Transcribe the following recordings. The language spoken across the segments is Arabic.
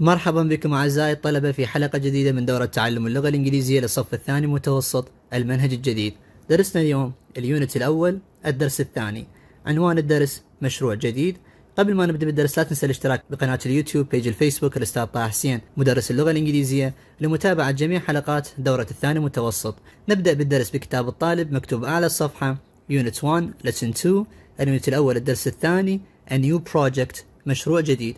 مرحبا بكم أعزائي الطلبة في حلقة جديدة من دورة تعلم اللغة الإنجليزية للصف الثاني متوسط المنهج الجديد درسنا اليوم اليونت الأول الدرس الثاني عنوان الدرس مشروع جديد قبل ما نبدأ بالدرس لا تنسى الاشتراك بقناة اليوتيوب بيج الفيسبوك الأستاذ طه حسين مدرس اللغة الإنجليزية لمتابعة جميع حلقات دورة الثاني متوسط نبدأ بالدرس بكتاب الطالب مكتوب أعلى الصفحة يونت 1 لسن 2 اليونت الأول الدرس الثاني A New Project مشروع جديد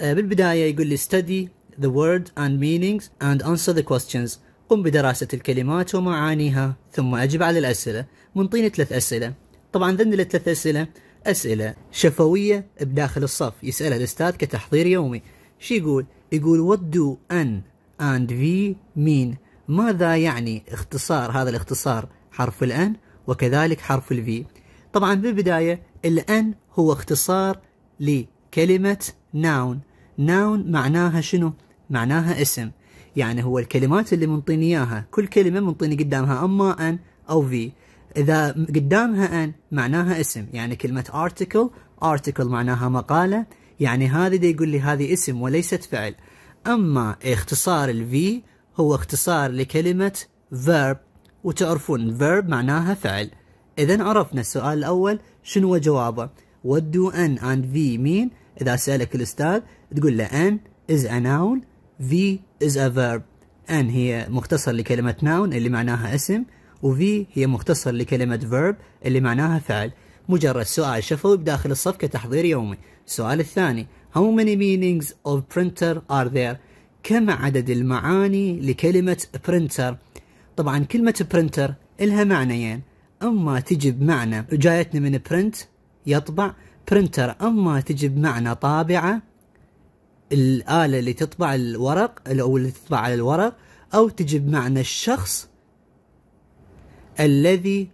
آه، بالبداية يقول لي study the word and meanings and answer the questions قم بدراسة الكلمات ومعانيها ثم أجب على الأسئلة منطيني ثلاث أسئلة طبعا ذن الثلاث أسئلة أسئلة شفوية بداخل الصف يسألها الأستاذ كتحضير يومي شو يقول؟ يقول what do an and v mean ماذا يعني اختصار هذا الاختصار حرف الان وكذلك حرف الفي طبعا بالبداية الان هو اختصار لكلمة noun ناون معناها شنو معناها اسم يعني هو الكلمات اللي منطيني اياها كل كلمه منطيني قدامها اما ان او في اذا قدامها ان معناها اسم يعني كلمه article article معناها مقاله يعني هذه دي يقول لي هذه اسم وليست فعل اما اختصار الفي هو اختصار لكلمه verb وتعرفون verb معناها فعل اذا عرفنا السؤال الاول شنو جوابه what do n and v mean اذا سالك الاستاذ تقول له ان is a noun V is a verb ان هي مختصر لكلمة noun اللي معناها اسم وفي هي مختصر لكلمة verb اللي معناها فعل مجرد سؤال شفوي بداخل الصف كتحضير يومي السؤال الثاني How many meanings of printer are there? كم عدد المعاني لكلمة printer؟ طبعا كلمة printer إلها معنيين أما تجي بمعنى جايتنا من print يطبع printer أما تجي بمعنى طابعة الاله اللي تطبع الورق او اللي تطبع على الورق او تجيب معنا الشخص الذي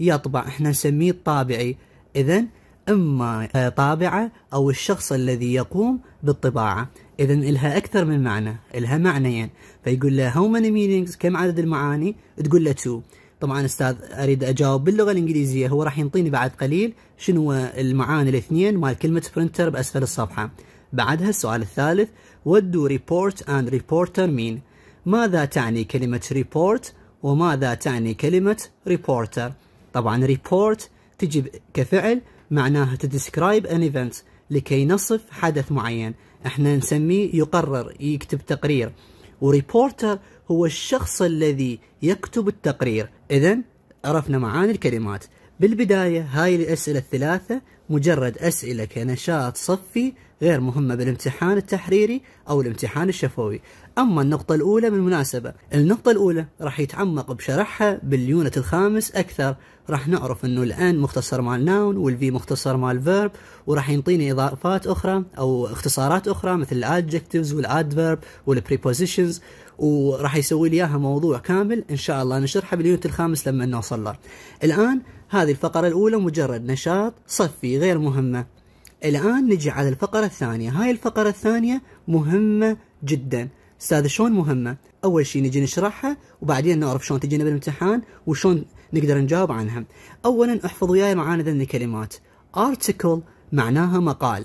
يطبع احنا نسميه الطابعي اذا اما آه، طابعه او الشخص الذي يقوم بالطباعه اذا الها اكثر من معنى الها معنيين يعني. فيقول له هاو ماني مينينجز كم عدد المعاني تقول له تو طبعا استاذ اريد اجاوب باللغه الانجليزيه هو راح ينطيني بعد قليل شنو المعاني الاثنين مال كلمه برنتر باسفل الصفحه بعدها السؤال الثالث What do report and reporter mean ماذا تعني كلمة report وماذا تعني كلمة reporter طبعا report تجي كفعل معناها to describe an event لكي نصف حدث معين احنا نسميه يقرر يكتب تقرير وريبورتر هو الشخص الذي يكتب التقرير اذا عرفنا معاني الكلمات بالبداية هاي الأسئلة الثلاثة مجرد أسئلة كنشاط صفي غير مهمة بالامتحان التحريري أو الامتحان الشفوي أما النقطة الأولى بالمناسبة النقطة الأولى راح يتعمق بشرحها باليونت الخامس أكثر راح نعرف أنه الأن مختصر مع الناون والفي مختصر مع الفيرب وراح ينطيني إضافات أخرى أو اختصارات أخرى مثل الادجكتيفز والادفيرب والبريبوزيشنز وراح يسوي لي اياها موضوع كامل ان شاء الله نشرحه باليونت الخامس لما نوصل له الان هذه الفقره الاولى مجرد نشاط صفي غير مهمه الان نجي على الفقره الثانيه هاي الفقره الثانيه مهمه جدا استاذ شلون مهمه اول شيء نجي نشرحها وبعدين نعرف شلون تجينا بالامتحان وشلون نقدر نجاوب عنها اولا احفظ وياي معانا ذني الكلمات ارتكل معناها مقال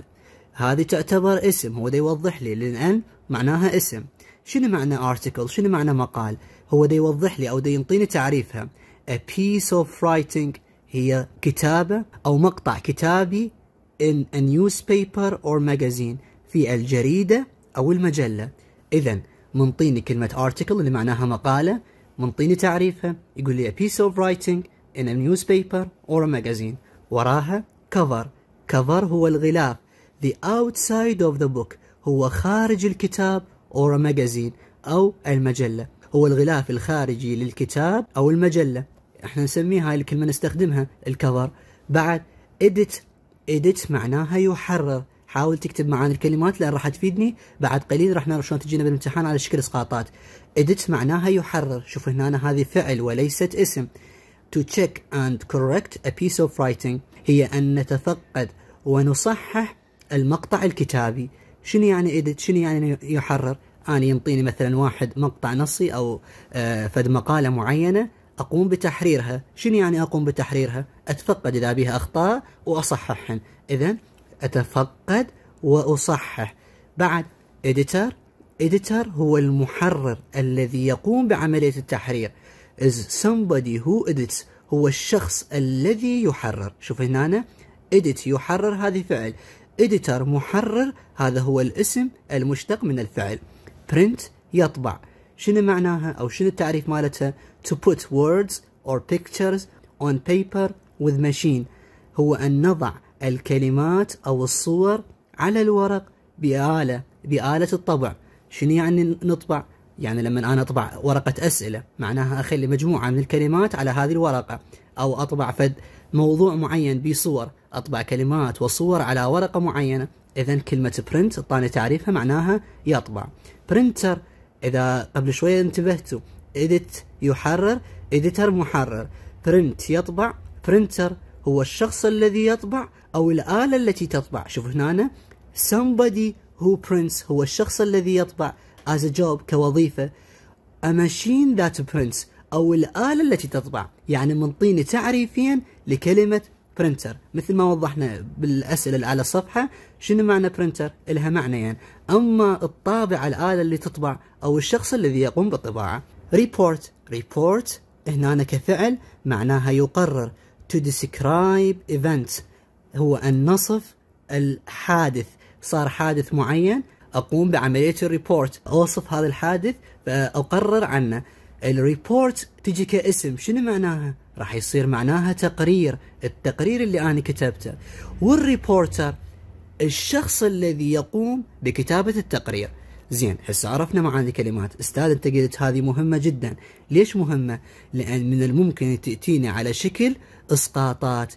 هذه تعتبر اسم هو يوضح لي لان معناها اسم شنو معنى article شنو معنى مقال هو دا يوضح لي او دا ينطيني تعريفها a piece of writing هي كتابة أو مقطع كتابي in a newspaper or magazine في الجريدة أو المجلة إذا منطيني كلمة article اللي معناها مقالة منطيني تعريفها يقول لي a piece of writing in a newspaper or a magazine وراها cover cover هو الغلاف the outside of the book هو خارج الكتاب or a magazine أو المجلة هو الغلاف الخارجي للكتاب أو المجلة احنا نسميها هاي الكلمة نستخدمها الكفر بعد edit edit معناها يحرر حاول تكتب معاني الكلمات لان راح تفيدني بعد قليل راح نعرف شلون تجينا بالامتحان على شكل اسقاطات edit معناها يحرر شوف هنا هذه فعل وليست اسم to check and correct a piece of writing هي ان نتفقد ونصحح المقطع الكتابي شنو يعني اديت شنو يعني يحرر أنا ينطيني مثلا واحد مقطع نصي أو آه، فد مقالة معينة أقوم بتحريرها شنو يعني أقوم بتحريرها أتفقد إذا بها أخطاء وأصححهن إذا أتفقد وأصحح بعد إديتر إديتر هو المحرر الذي يقوم بعملية التحرير is somebody who edits هو الشخص الذي يحرر شوف هنا اديت edit يحرر هذه فعل اديتر محرر هذا هو الاسم المشتق من الفعل print يطبع شنو معناها او شنو التعريف مالتها to put words or pictures on paper with machine هو ان نضع الكلمات او الصور على الورق بآلة بآلة الطبع شنو يعني نطبع يعني لما انا اطبع ورقه اسئله معناها اخلي مجموعه من الكلمات على هذه الورقه او اطبع فد موضوع معين بصور أطبع كلمات وصور على ورقة معينة إذا كلمة برنت أعطاني تعريفها معناها يطبع برنتر إذا قبل شوية انتبهتوا اديت يحرر اديتر محرر برنت يطبع برنتر هو الشخص الذي يطبع أو الآلة التي تطبع شوفوا هنا أنا. somebody who prints هو الشخص الذي يطبع as a job كوظيفة a machine that prints أو الآلة التي تطبع يعني منطيني تعريفين لكلمة برنتر مثل ما وضحنا بالاسئله اللي على الصفحه شنو معنى برنتر لها معنيين يعني. اما الطابعه الاله اللي تطبع او الشخص الذي يقوم بالطباعه ريبورت ريبورت هنا كفعل معناها يقرر تو ديسكرايب ايفنت هو ان نصف الحادث صار حادث معين اقوم بعمليه الريبورت اوصف هذا الحادث فاقرر عنه الريبورت تجي كاسم شنو معناها راح يصير معناها تقرير التقرير اللي انا كتبته والريبورتر الشخص الذي يقوم بكتابه التقرير زين هسه عرفنا معاني الكلمات استاذ انت قلت هذه مهمه جدا ليش مهمه لان من الممكن تاتينا على شكل اسقاطات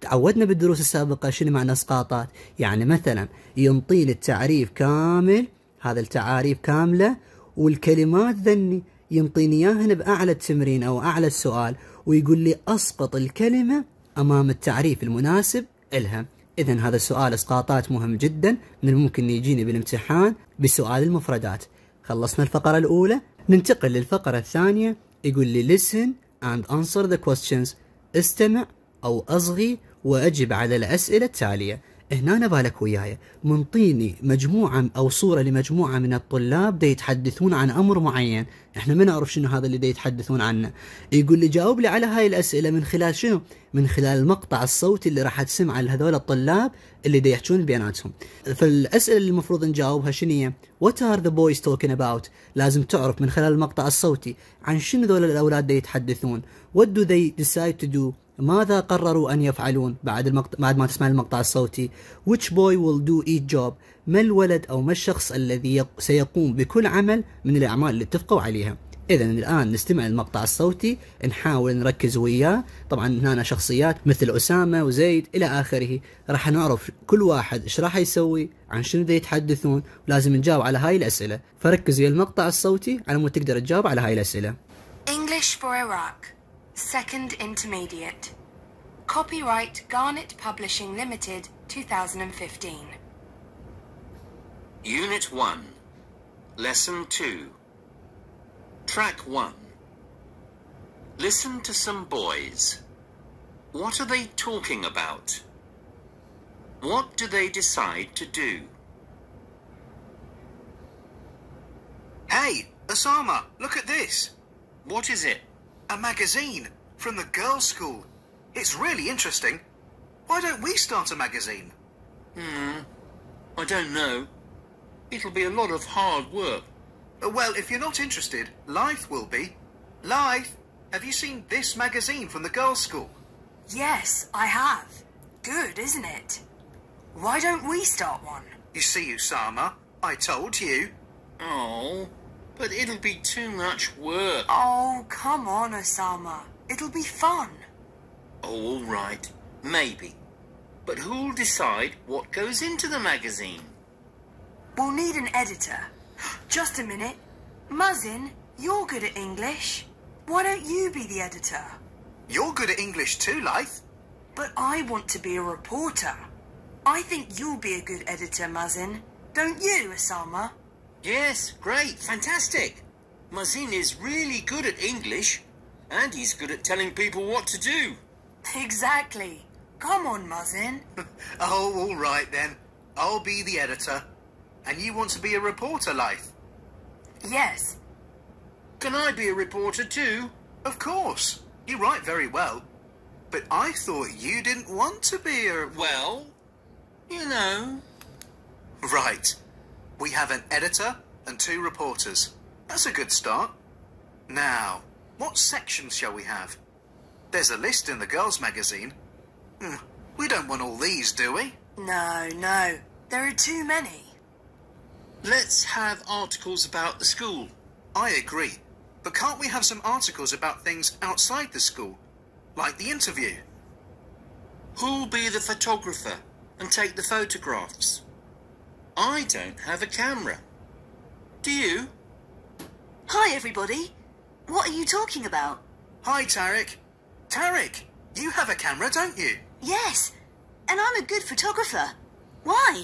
تعودنا بالدروس السابقه شنو معنى اسقاطات يعني مثلا ينطيل التعريف كامل هذا التعاريف كامله والكلمات ذني ينطيني اياهن باعلى التمرين او اعلى السؤال ويقول لي اسقط الكلمه امام التعريف المناسب الها اذا هذا السؤال اسقاطات مهم جدا من الممكن يجيني بالامتحان بسؤال المفردات خلصنا الفقره الاولى ننتقل للفقره الثانيه يقول لي listen and answer the questions استمع او اصغي واجب على الاسئله التاليه هنا بالك وياي منطيني مجموعة أو صورة لمجموعة من الطلاب دا يتحدثون عن أمر معين احنا ما نعرف شنو هذا اللي دا يتحدثون عنه يقول لي جاوب لي على هاي الأسئلة من خلال شنو من خلال المقطع الصوتي اللي راح تسمعه لهذول الطلاب اللي دا يحكون بيناتهم فالأسئلة اللي المفروض نجاوبها شنو هي وات ار ذا بويز talking اباوت لازم تعرف من خلال المقطع الصوتي عن شنو ذول الأولاد دا يتحدثون وات دو they decide to do ماذا قرروا أن يفعلون بعد, المقط... بعد ما تسمع المقطع الصوتي which boy will do each job ما الولد أو ما الشخص الذي سيقوم بكل عمل من الأعمال اللي اتفقوا عليها إذا الآن نستمع للمقطع الصوتي نحاول نركز وياه طبعا هنا شخصيات مثل أسامة وزيد إلى آخره راح نعرف كل واحد إيش راح يسوي عن شنو ذي يتحدثون ولازم نجاوب على هاي الأسئلة فركز ويا المقطع الصوتي على مود تقدر تجاوب على هاي الأسئلة English for Iraq Second Intermediate. Copyright Garnet Publishing Limited, 2015. Unit 1. Lesson 2. Track 1. Listen to some boys. What are they talking about? What do they decide to do? Hey, Osama, look at this. What is it? A magazine from the girls' school. It's really interesting. Why don't we start a magazine? Hmm. I don't know. It'll be a lot of hard work. Uh, well, if you're not interested, Lyth will be. Lyth, have you seen this magazine from the girls' school? Yes, I have. Good, isn't it? Why don't we start one? You see, Usama, I told you. Oh. But it'll be too much work. Oh, come on, Osama. It'll be fun. All right, maybe. But who'll decide what goes into the magazine? We'll need an editor. Just a minute. Muzzin, you're good at English. Why don't you be the editor? You're good at English too, Life. But I want to be a reporter. I think you'll be a good editor, Muzzin. Don't you, Osama? Yes, great, fantastic. Mazin is really good at English, and he's good at telling people what to do. Exactly. Come on, Mazin. oh, all right then. I'll be the editor. And you want to be a reporter, Life? Yes. Can I be a reporter too? Of course. You write very well. But I thought you didn't want to be a... Well, you know. Right. We have an editor and two reporters. That's a good start. Now, what sections shall we have? There's a list in the girls' magazine. Hmm, we don't want all these, do we? No, no. There are too many. Let's have articles about the school. I agree. But can't we have some articles about things outside the school? Like the interview. Who'll be the photographer and take the photographs? I don't have a camera. Do you? Hi, everybody. What are you talking about? Hi, Tarek. Tarek, you have a camera, don't you? Yes, and I'm a good photographer. Why?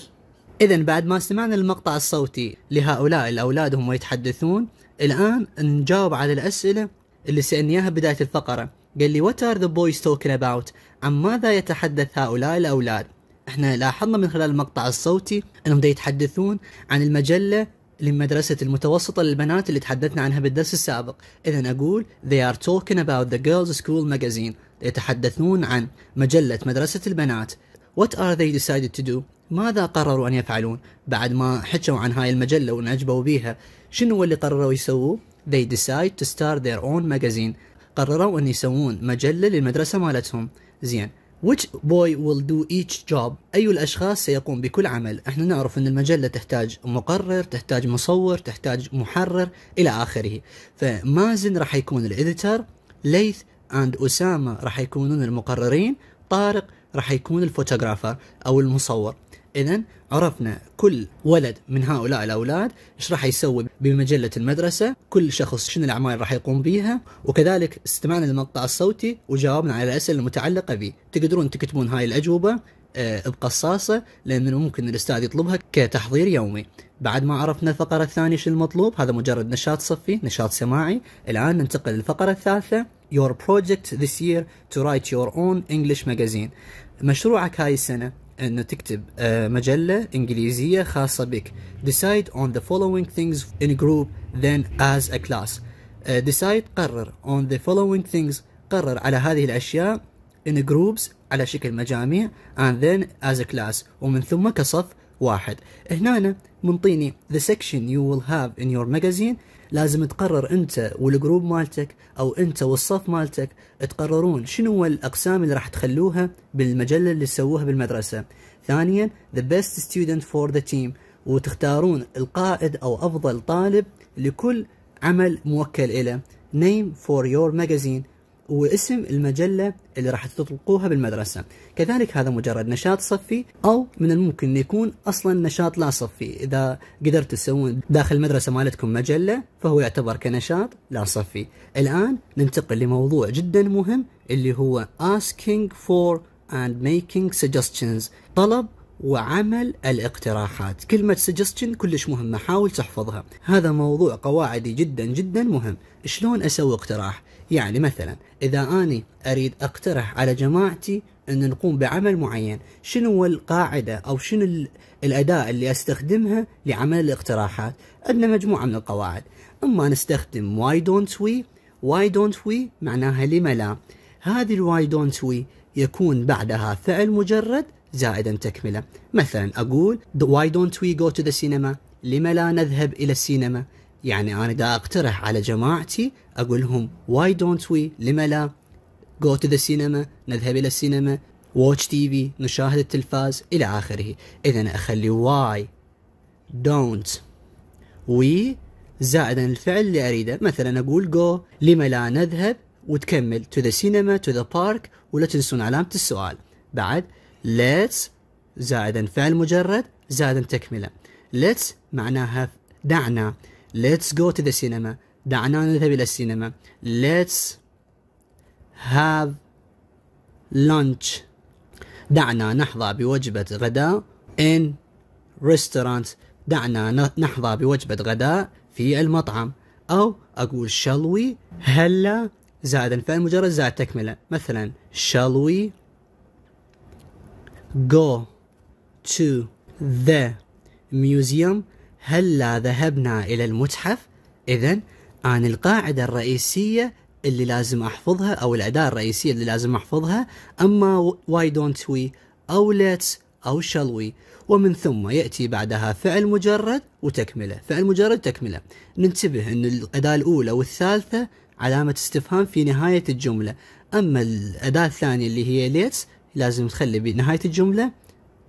إذا بعد ما سمعنا المقطع الصوتي لهؤلاء الأولاد هم يتحدثون الآن نجاوب على الأسئلة اللي سألني إياها بداية الفقرة قال لي what are the boys talking about عن ماذا يتحدث هؤلاء الأولاد احنا لاحظنا من خلال المقطع الصوتي انهم دا يتحدثون عن المجله لمدرسة المتوسطة للبنات اللي تحدثنا عنها بالدرس السابق إذا أقول they are talking about the girls school magazine يتحدثون عن مجلة مدرسة البنات what are they decided to do ماذا قرروا أن يفعلون بعد ما حكوا عن هاي المجلة وانعجبوا بيها شنو اللي قرروا يسووه they decide to start their own magazine قرروا أن يسوون مجلة للمدرسة مالتهم زين Which boy will do each job؟ أي الأشخاص سيقوم بكل عمل؟ احنا نعرف أن المجلة تحتاج مقرر، تحتاج مصور، تحتاج محرر إلى آخره. فمازن راح يكون الإديتر، ليث أند أسامة راح يكونون المقررين، طارق راح يكون الفوتوغرافر أو المصور. إذا عرفنا كل ولد من هؤلاء الأولاد إيش راح يسوي بمجلة المدرسة كل شخص شنو الأعمال اللي راح يقوم بيها وكذلك استمعنا للمقطع الصوتي وجاوبنا على الأسئلة المتعلقة به تقدرون تكتبون هاي الأجوبة آه، بقصاصة لان ممكن الأستاذ يطلبها كتحضير يومي بعد ما عرفنا الفقرة الثانية شو المطلوب هذا مجرد نشاط صفي نشاط سماعي الآن ننتقل للفقرة الثالثة Your project this year to write your own English magazine مشروعك هاي السنة انه تكتب مجلة انجليزية خاصة بك decide on the following things in group then as a class decide قرر on the following things قرر على هذه الاشياء in groups على شكل مجاميع and then as a class ومن ثم كصف واحد هنا منطيني the section you will have in your magazine لازم تقرر انت والجروب مالتك او انت والصف مالتك تقررون شنو هو الاقسام اللي راح تخلوها بالمجله اللي تسووها بالمدرسه ثانيا the best student for the team وتختارون القائد او افضل طالب لكل عمل موكل له نيم فور يور ماجازين واسم المجلة اللي راح تطلقوها بالمدرسة كذلك هذا مجرد نشاط صفي أو من الممكن أن يكون أصلا نشاط لا صفي إذا قدرت تسوون داخل المدرسة مالتكم مجلة فهو يعتبر كنشاط لا صفي الآن ننتقل لموضوع جدا مهم اللي هو asking for and making suggestions طلب وعمل الاقتراحات كلمة suggestion كلش مهمة حاول تحفظها هذا موضوع قواعدي جدا جدا مهم شلون أسوي اقتراح يعني مثلا اذا اني اريد اقترح على جماعتي ان نقوم بعمل معين شنو القاعده او شنو الاداه اللي استخدمها لعمل الاقتراحات عندنا مجموعه من القواعد اما نستخدم واي دونت وي واي دونت وي معناها لم لا هذه الواي دونت وي يكون بعدها فعل مجرد زائدا تكمله مثلا اقول why don't we go to the cinema لم لا نذهب الى السينما يعني انا دا اقترح على جماعتي اقول لهم واي دونت وي لما لا جو تو ذا سينما نذهب الى السينما واتش تي في نشاهد التلفاز الى اخره اذا اخلي واي دونت وي زائدا الفعل اللي اريده مثلا اقول جو لما لا نذهب وتكمل تو ذا سينما تو ذا بارك ولا تنسون علامه السؤال بعد let's زائدا فعل مجرد زائدا تكمله let's معناها دعنا let's go to the cinema دعنا نذهب إلى السينما let's have lunch دعنا نحظى بوجبة غداء in restaurant دعنا نحظى بوجبة غداء في المطعم أو أقول shall we هلا زائدا فعل مجرد زائد تكملة مثلا shall we go to the museum هلا ذهبنا إلى المتحف إذا أنا القاعدة الرئيسية اللي لازم أحفظها أو الأداة الرئيسية اللي لازم أحفظها أما why don't we أو let's أو shall we ومن ثم يأتي بعدها فعل مجرد وتكملة فعل مجرد تكملة ننتبه أن الأداة الأولى والثالثة علامة استفهام في نهاية الجملة أما الأداة الثانية اللي هي ليتس لازم تخلي بنهاية الجملة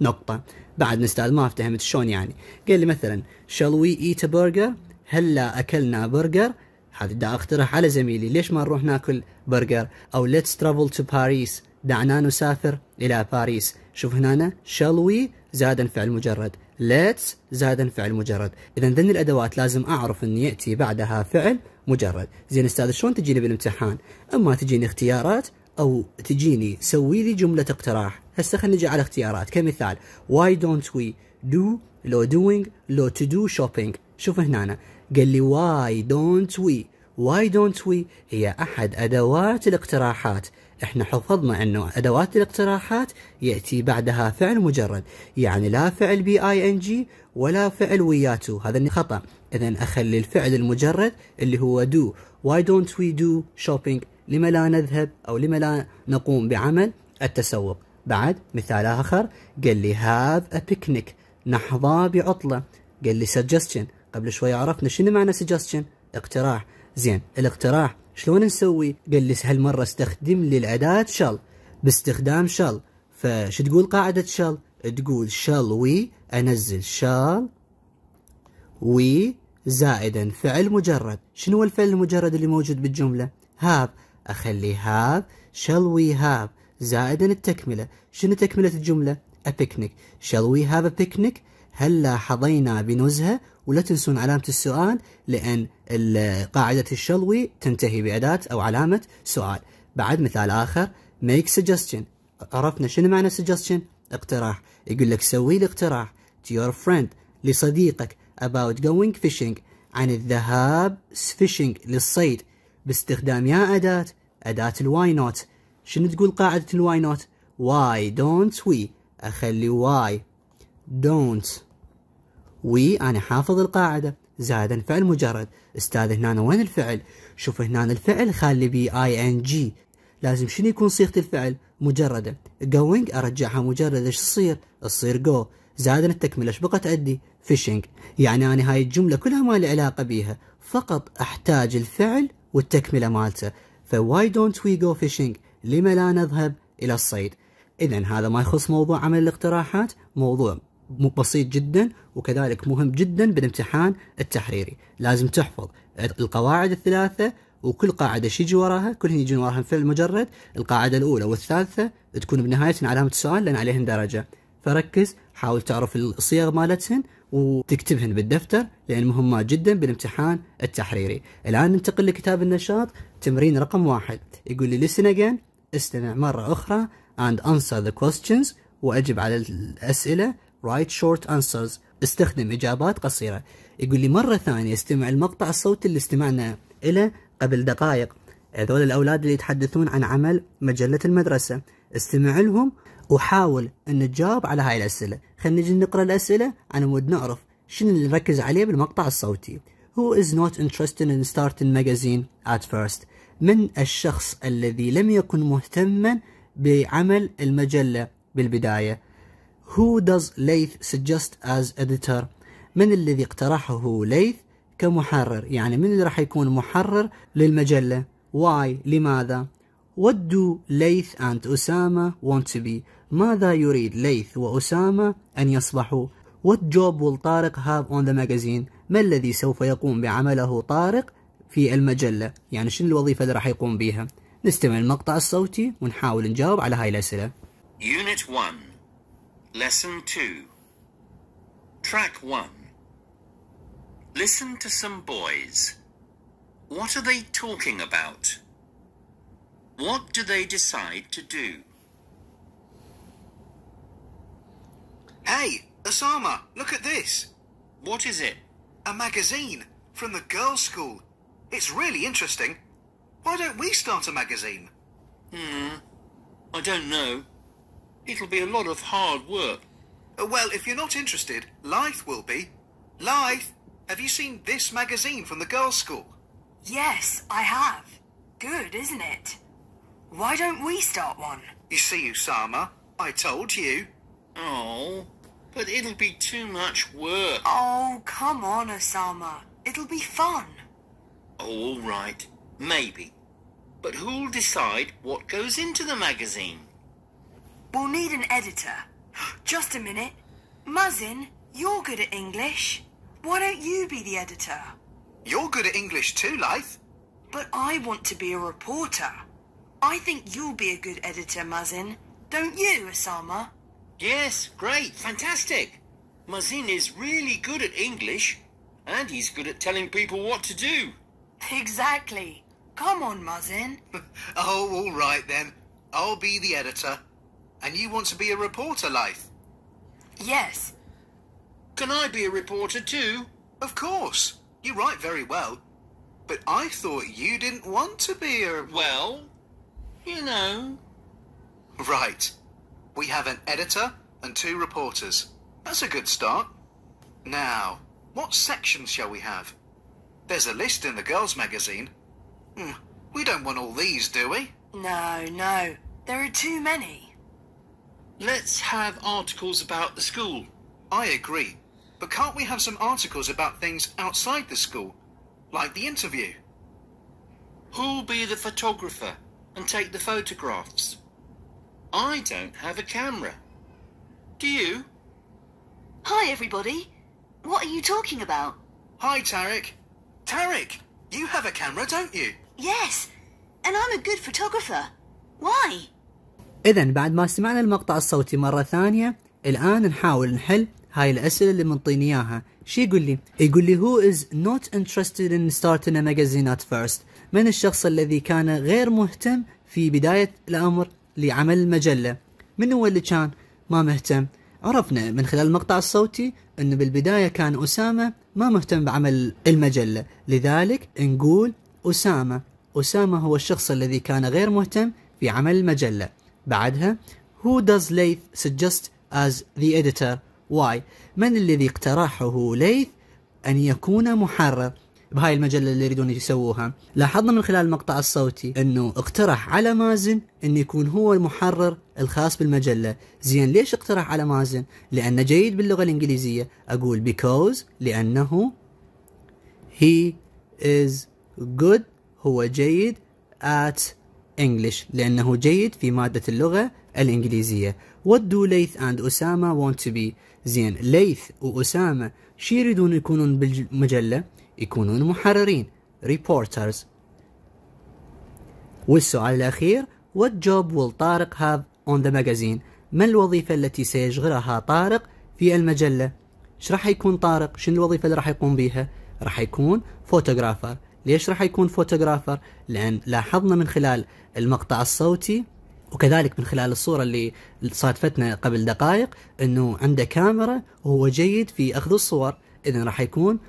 نقطة بعد استاذ ما افتهمت شلون يعني قال لي مثلا شال وي ايت برجر هلا اكلنا برجر هذا دا اقترح على زميلي ليش ما نروح ناكل برجر او ليتس ترافل تو باريس دعنا نسافر الى باريس شوف هنا شال وي زاد فعل مجرد ليتس زاد فعل مجرد اذا ذن الادوات لازم اعرف ان ياتي بعدها فعل مجرد زين استاذ شلون تجيني بالامتحان اما تجيني اختيارات او تجيني سوي لي جمله اقتراح هسه خلينا نجي على اختيارات كمثال واي دونت وي دو لو دوينج لو تو دو شوبينج شوف هنا قال لي واي دونت وي واي دونت وي هي احد ادوات الاقتراحات احنا حفظنا انه ادوات الاقتراحات ياتي بعدها فعل مجرد يعني لا فعل بي اي ان جي ولا فعل وياتو هذا خطا اذا اخلي الفعل المجرد اللي هو دو واي دونت وي دو شوبينج لما لا نذهب أو لما لا نقوم بعمل التسوق بعد مثال آخر قال لي هاف أ بيكنيك نحظى بعطلة قال لي سجستشن قبل شوي عرفنا شنو معنى سجستشن اقتراح زين الاقتراح شلون نسوي قال لي هالمرة استخدم لي الأداة شل باستخدام شل فش تقول قاعدة شل تقول شل وي أنزل شل وي زائدا فعل مجرد شنو الفعل المجرد اللي موجود بالجملة هاف أخلي هاف شال وي هاف زائدا التكملة شنو تكملة الجملة a picnic shall we have a picnic هل لاحظينا بنزهة ولا تنسون علامة السؤال لأن قاعدة الشلوي تنتهي بأداة أو علامة سؤال بعد مثال آخر make suggestion عرفنا شنو معنى suggestion اقتراح يقول لك سوي لي اقتراح to your friend لصديقك about going fishing عن الذهاب fishing للصيد باستخدام يا أداة أداة الواي نوت شنو تقول قاعدة الواي نوت why don't we أخلي why don't وي أنا حافظ القاعدة زائدا فعل مجرد استاذ هنا وين الفعل شوف هنا الفعل خالي بي اي ان جي لازم شنو يكون صيغة الفعل مجردة going أرجعها مجردة ايش تصير تصير go زائدا التكملة ايش بقت عندي fishing يعني أنا هاي الجملة كلها ما لي علاقة بيها فقط أحتاج الفعل والتكملة مالته فواي دونت وي جو فيشنج لما لا نذهب إلى الصيد إذا هذا ما يخص موضوع عمل الاقتراحات موضوع بسيط جدا وكذلك مهم جدا بالامتحان التحريري لازم تحفظ القواعد الثلاثة وكل قاعدة شي يجي وراها كلهن يجون وراها فعل مجرد القاعدة الأولى والثالثة تكون بنهاية علامة السؤال لأن عليهن درجة فركز حاول تعرف الصيغ مالتهن وتكتبهن بالدفتر لان مهمات جدا بالامتحان التحريري. الان ننتقل لكتاب النشاط تمرين رقم واحد يقول لي listen again استمع مره اخرى and answer the questions واجب على الاسئله write short answers استخدم اجابات قصيره. يقول لي مره ثانيه استمع المقطع الصوتي اللي استمعنا اله قبل دقائق. هذول الاولاد اللي يتحدثون عن عمل مجله المدرسه استمع لهم وحاول ان تجاوب على هاي الاسئله خلينا نجي نقرا الاسئله انا مود نعرف شنو اللي نركز عليه بالمقطع الصوتي Who is not interested in starting magazine at first من الشخص الذي لم يكن مهتما بعمل المجلة بالبداية Who does Leith suggest as editor من الذي اقترحه ليث كمحرر يعني من اللي راح يكون محرر للمجلة Why لماذا What do Leith and Osama want to be ماذا يريد ليث وأسامة أن يصبحوا What job will طارق have on the magazine ما الذي سوف يقوم بعمله طارق في المجلة يعني شنو الوظيفة اللي راح يقوم بها نستمع المقطع الصوتي ونحاول نجاوب على هاي الأسئلة Unit 1 Lesson 2 Track 1 Listen to some boys. What are they talking about? What do they decide to do? Hey, Osama, look at this. What is it? A magazine from the girls' school. It's really interesting. Why don't we start a magazine? Hmm, I don't know. It'll be a lot of hard work. Uh, well, if you're not interested, Lyth will be. Lyth, have you seen this magazine from the girls' school? Yes, I have. Good, isn't it? Why don't we start one? You see, Usama, I told you. Oh, but it'll be too much work. Oh, come on, Osama. It'll be fun. All right, maybe. But who'll decide what goes into the magazine? We'll need an editor. Just a minute. Muzzin, you're good at English. Why don't you be the editor? You're good at English too, Life. But I want to be a reporter. I think you'll be a good editor, Muzzin. Don't you, Osama? Yes, great, fantastic. Muzzin is really good at English, and he's good at telling people what to do. Exactly. Come on, Muzzin. oh, all right then. I'll be the editor. And you want to be a reporter, Life? Yes. Can I be a reporter too? Of course. You write very well. But I thought you didn't want to be a... Well, you know. Right. We have an editor and two reporters. That's a good start. Now, what sections shall we have? There's a list in the girls' magazine. Hmm, we don't want all these, do we? No, no. There are too many. Let's have articles about the school. I agree. But can't we have some articles about things outside the school? Like the interview? Who'll be the photographer? and take the photographs. I don't have a camera. Do you? Hi, everybody. What are you talking about? Hi, Tarek. Tarek, you have a camera, don't you? Yes, and I'm a good photographer. Why? إذا بعد ما سمعنا المقطع الصوتي مرة ثانية الآن نحاول نحل هاي الأسئلة اللي منطيني إياها شو يقول لي؟ يقول لي who is not interested in starting a magazine at first من الشخص الذي كان غير مهتم في بداية الأمر لعمل المجلة من هو اللي كان ما مهتم عرفنا من خلال المقطع الصوتي أنه بالبداية كان أسامة ما مهتم بعمل المجلة لذلك نقول أسامة أسامة هو الشخص الذي كان غير مهتم في عمل المجلة بعدها Who does Leith suggest as the editor? Why? من الذي اقترحه ليث أن يكون محرر؟ بهاي المجله اللي يريدون يسووها لاحظنا من خلال المقطع الصوتي انه اقترح على مازن انه يكون هو المحرر الخاص بالمجله زين ليش اقترح على مازن لانه جيد باللغه الانجليزيه اقول because لانه he is good هو جيد at English لأنه جيد في مادة اللغة الإنجليزية What do ليث and Osama want to be؟ زين ليث وأسامة شي يريدون يكونون بالمجلة يكونون محررين reporters والسؤال الأخير What job will طارق have on the magazine ما الوظيفة التي سيشغلها طارق في المجلة ايش راح يكون طارق شنو الوظيفة اللي راح يقوم بها راح يكون فوتوغرافر ليش راح يكون فوتوغرافر لأن لاحظنا من خلال المقطع الصوتي وكذلك من خلال الصورة اللي صادفتنا قبل دقائق أنه عنده كاميرا وهو جيد في أخذ الصور إذا راح يكون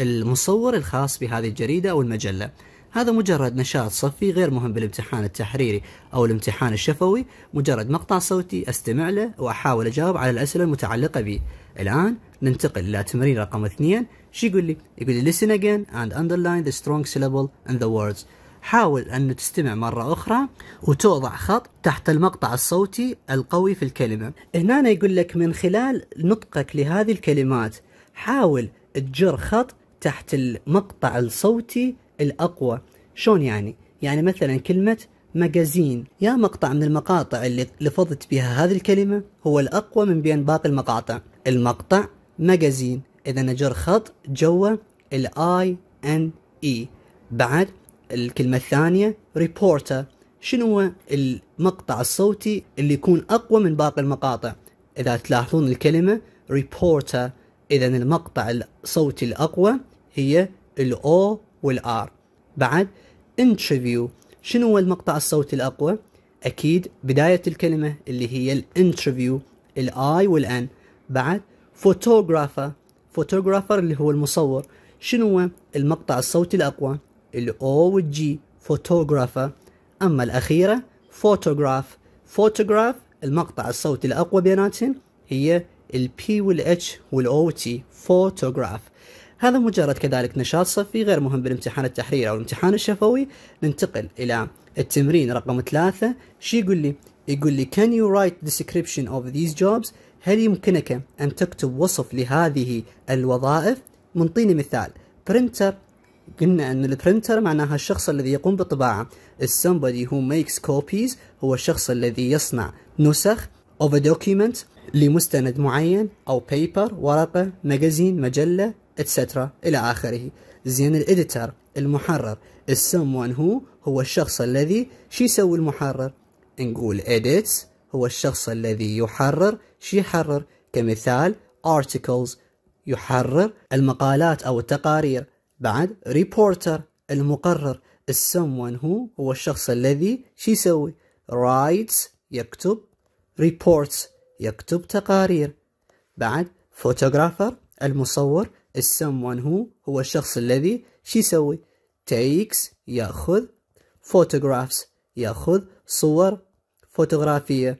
المصور الخاص بهذه الجريدة أو المجلة هذا مجرد نشاط صفي غير مهم بالامتحان التحريري أو الامتحان الشفوي مجرد مقطع صوتي أستمع له وأحاول أجاوب على الأسئلة المتعلقة به الآن ننتقل إلى تمرين رقم اثنين شو يقول لي؟ يقول لي listen again and underline the strong syllable in the words حاول أن تستمع مرة أخرى وتوضع خط تحت المقطع الصوتي القوي في الكلمة هنا يقول لك من خلال نطقك لهذه الكلمات حاول تجر خط تحت المقطع الصوتي الأقوى شلون يعني؟ يعني مثلا كلمة مجازين يا مقطع من المقاطع اللي لفظت بها هذه الكلمة هو الأقوى من بين باقي المقاطع المقطع مجازين إذا نجر خط جوا الاي ان اي e. بعد الكلمة الثانية ريبورتر شنو هو المقطع الصوتي اللي يكون أقوى من باقي المقاطع إذا تلاحظون الكلمة ريبورتر اذا المقطع الصوتي الاقوى هي الاو والار بعد انترفيو شنو هو المقطع الصوتي الاقوى اكيد بدايه الكلمه اللي هي الانترفيو الاي والان بعد فوتوغرافر فوتوغرافر اللي هو المصور شنو هو المقطع الصوتي الاقوى الاو والجي فوتوغرافر اما الاخيره فوتوغراف فوتوغراف المقطع الصوتي الاقوى بيناتهم هي البي والاتش والاو تي فوتوغراف هذا مجرد كذلك نشاط صفي غير مهم بالامتحان التحريري او الامتحان الشفوي ننتقل الى التمرين رقم ثلاثة شو يقول لي يقول لي can you write description of these jobs هل يمكنك أن تكتب وصف لهذه الوظائف منطيني مثال printer قلنا أن البرنتر معناها الشخص الذي يقوم بالطباعة somebody who makes copies هو الشخص الذي يصنع نسخ of a document لمستند معين أو بيبر ورقة مجازين مجلة اتسترا إلى آخره زين الإديتر المحرر السمون هو هو الشخص الذي شي يسوي المحرر نقول edits هو الشخص الذي يحرر شي يحرر كمثال articles يحرر المقالات أو التقارير بعد reporter المقرر someone هو هو الشخص الذي شي يسوي writes يكتب reports يكتب تقارير بعد photographer المصور السمون هو هو الشخص الذي شو يسوي تيكس يأخذ فوتوغرافس يأخذ صور فوتوغرافية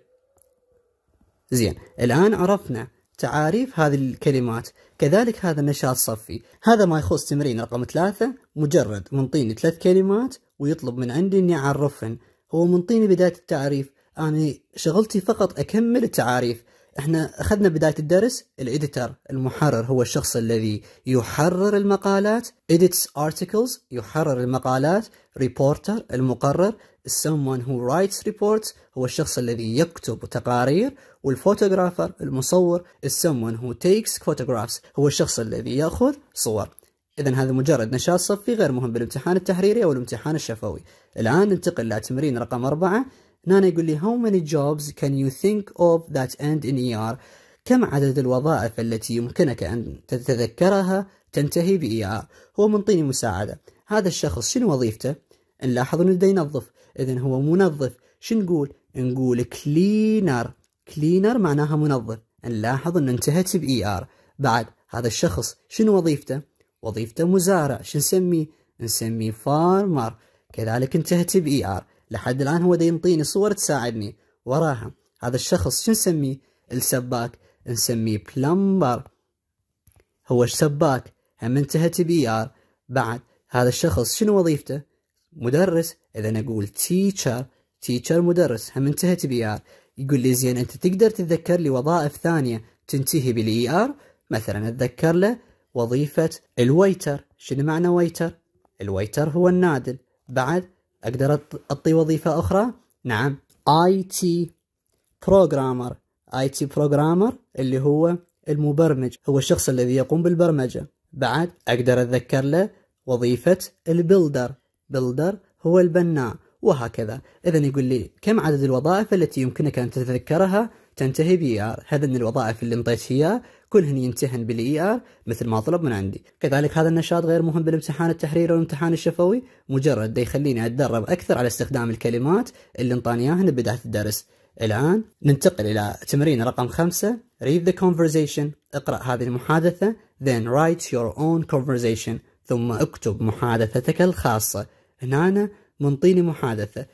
زين الآن عرفنا تعاريف هذه الكلمات كذلك هذا نشاط صفي هذا ما يخص تمرين رقم ثلاثة مجرد منطيني ثلاث كلمات ويطلب من عندي أني أعرفهن هو منطيني بداية التعريف أني شغلتي فقط أكمل التعاريف احنا اخذنا بدايه الدرس الاديتر المحرر هو الشخص الذي يحرر المقالات edits articles يحرر المقالات reporter المقرر someone who writes reports هو الشخص الذي يكتب تقارير والفوتوغرافر المصور someone who takes photographs هو الشخص الذي ياخذ صور إذا هذا مجرد نشاط صفي غير مهم بالامتحان التحريري أو الامتحان الشفوي. الآن ننتقل لتمرين رقم أربعة نانا يقول لي how many jobs can you think of that end in ER كم عدد الوظائف التي يمكنك أن تتذكرها تنتهي ب ER هو منطيني مساعدة هذا الشخص شنو وظيفته نلاحظ انه دا ينظف اذا هو منظف شو نقول نقول كلينر كلينر معناها منظف نلاحظ انه انتهت بـ ER بعد هذا الشخص شنو وظيفته وظيفته مزارع شو نسميه نسميه فارمر كذلك انتهت بـ ER لحد الآن هو دا ينطيني صور تساعدني وراها هذا الشخص شو نسميه السباك نسميه بلمبر هو السباك هم انتهت بي ار بعد هذا الشخص شنو وظيفته مدرس اذا نقول تيتشر تيتشر مدرس هم انتهت بي ار يقول لي زين انت تقدر تتذكر لي وظائف ثانيه تنتهي بالاي ار e مثلا اتذكر له وظيفه الويتر شنو معنى ويتر الويتر هو النادل بعد أقدر أطي وظيفة أخرى؟ نعم اي تي بروجرامر اي تي بروجرامر اللي هو المبرمج هو الشخص الذي يقوم بالبرمجة بعد أقدر أتذكر له وظيفة البلدر بلدر هو البناء وهكذا إذا يقول لي كم عدد الوظائف التي يمكنك أن تتذكرها تنتهي بي هذا من الوظائف اللي انطيت إياه كلهن ينتهن بالاي ار مثل ما طلب من عندي كذلك هذا النشاط غير مهم بالامتحان التحريري والامتحان الشفوي مجرد دا يخليني اتدرب اكثر على استخدام الكلمات اللي انطاني اياهن ببدايه الدرس الآن ننتقل إلى تمرين رقم خمسة read the conversation اقرأ هذه المحادثة then write your own conversation ثم اكتب محادثتك الخاصة هنا أنا منطيني محادثة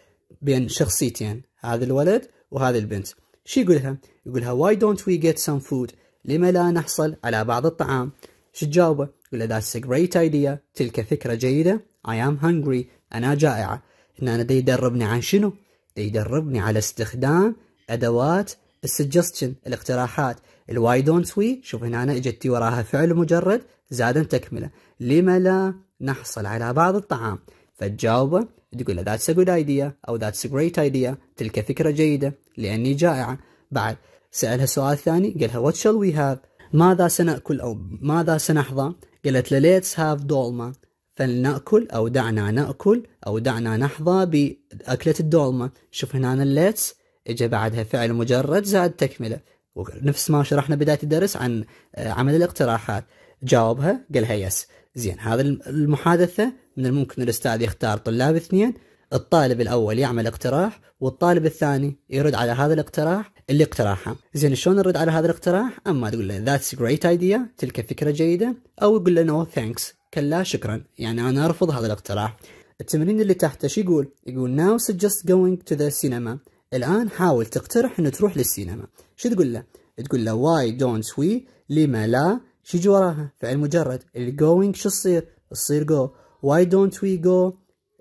بين شخصيتين هذا الولد وهذه البنت شو يقولها؟ يقولها why don't we get some food لما لا نحصل على بعض الطعام شو تجاوبه يقول له that's a great idea تلك فكرة جيدة I am hungry أنا جائعة إن أنا دي يدربني عن شنو دي يدربني على استخدام أدوات السجستشن الاقتراحات الواي دونت وي شوف هنا أنا اجت وراها فعل مجرد زادا تكمله لما لا نحصل على بعض الطعام فتجاوبه تقول له that's a good idea أو that's a great idea تلك فكرة جيدة لأني جائعة بعد سألها سؤال ثاني قال لها what shall we have ماذا سنأكل أو ماذا سنحظى قالت له let's have دولمة فلنأكل أو دعنا نأكل أو دعنا نحظى بأكلة الدولمة شوف هنا أنا let's إجا بعدها فعل مجرد زائد تكملة ونفس ما شرحنا بداية الدرس عن عمل الاقتراحات جاوبها قالها يس زين هذه المحادثة من الممكن الأستاذ يختار طلاب اثنين الطالب الاول يعمل اقتراح والطالب الثاني يرد على هذا الاقتراح اللي اقترحه زين شلون نرد على هذا الاقتراح اما تقول له ذاتس جريت ايديا تلك فكره جيده او يقول له نو ثانكس كلا شكرا يعني انا ارفض هذا الاقتراح التمرين اللي تحته شو يقول يقول ناو سجست جوينج تو ذا سينما الان حاول تقترح انه تروح للسينما شو تقول له تقول له واي دونت وي لما لا شو وراها فعل مجرد الجوينج شو تصير تصير جو واي دونت وي جو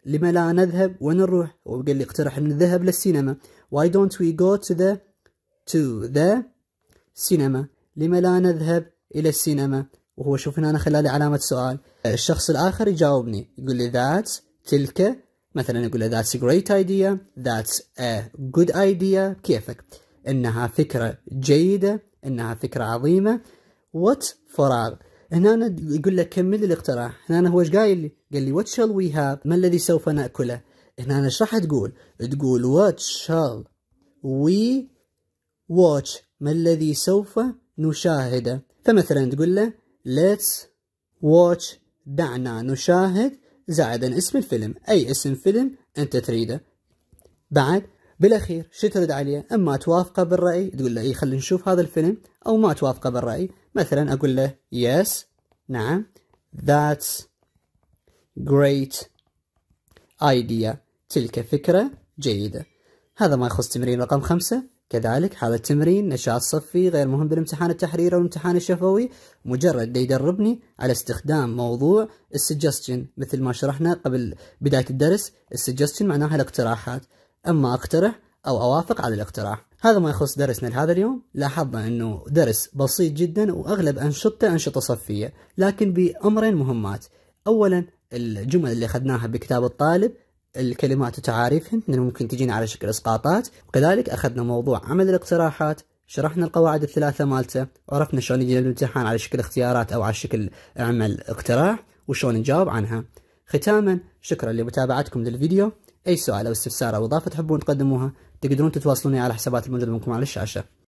لما لا نذهب ونروح وقال لي اقترح ان نذهب للسينما why don't we go to the to the cinema لما لا نذهب الى السينما وهو شوف هنا خلال خلالي علامه سؤال الشخص الاخر يجاوبني يقول لي that تلك مثلا يقول له that's a great idea that's a good idea كيفك انها فكره جيده انها فكره عظيمه what فراغ هنا يقول له كمل الاقتراح هنا هو ايش قايل لي قال لي وات شال وي هاف ما الذي سوف ناكله هنا ايش راح تقول تقول وات شال وي واتش ما الذي سوف نشاهده فمثلا تقول له ليتس واتش دعنا نشاهد زائدا اسم الفيلم اي اسم فيلم انت تريده بعد بالاخير شو ترد عليه اما توافقه بالراي تقول له اي خلينا نشوف هذا الفيلم او ما توافقه بالراي مثلا أقول له yes نعم that's great idea تلك فكرة جيدة هذا ما يخص تمرين رقم خمسة كذلك هذا التمرين نشاط صفي غير مهم بالامتحان التحريري والامتحان الشفوي مجرد يدربني على استخدام موضوع السجستشن مثل ما شرحنا قبل بداية الدرس السجستشن معناها الاقتراحات أما أقترح أو أوافق على الاقتراح هذا ما يخص درسنا لهذا اليوم لاحظنا أنه درس بسيط جدا وأغلب أنشطته أنشطة صفية لكن بأمرين مهمات أولا الجمل اللي أخذناها بكتاب الطالب الكلمات وتعاريفهن ممكن تجينا على شكل اسقاطات وكذلك اخذنا موضوع عمل الاقتراحات شرحنا القواعد الثلاثة مالته وعرفنا شلون يجي الامتحان على شكل اختيارات أو على شكل عمل اقتراح وشلون نجاوب عنها ختاما شكرا لمتابعتكم للفيديو أي سؤال أو استفسار أو إضافة تحبون تقدموها تقدرون تتواصلوني على حسابات الموجودة منكم على الشاشة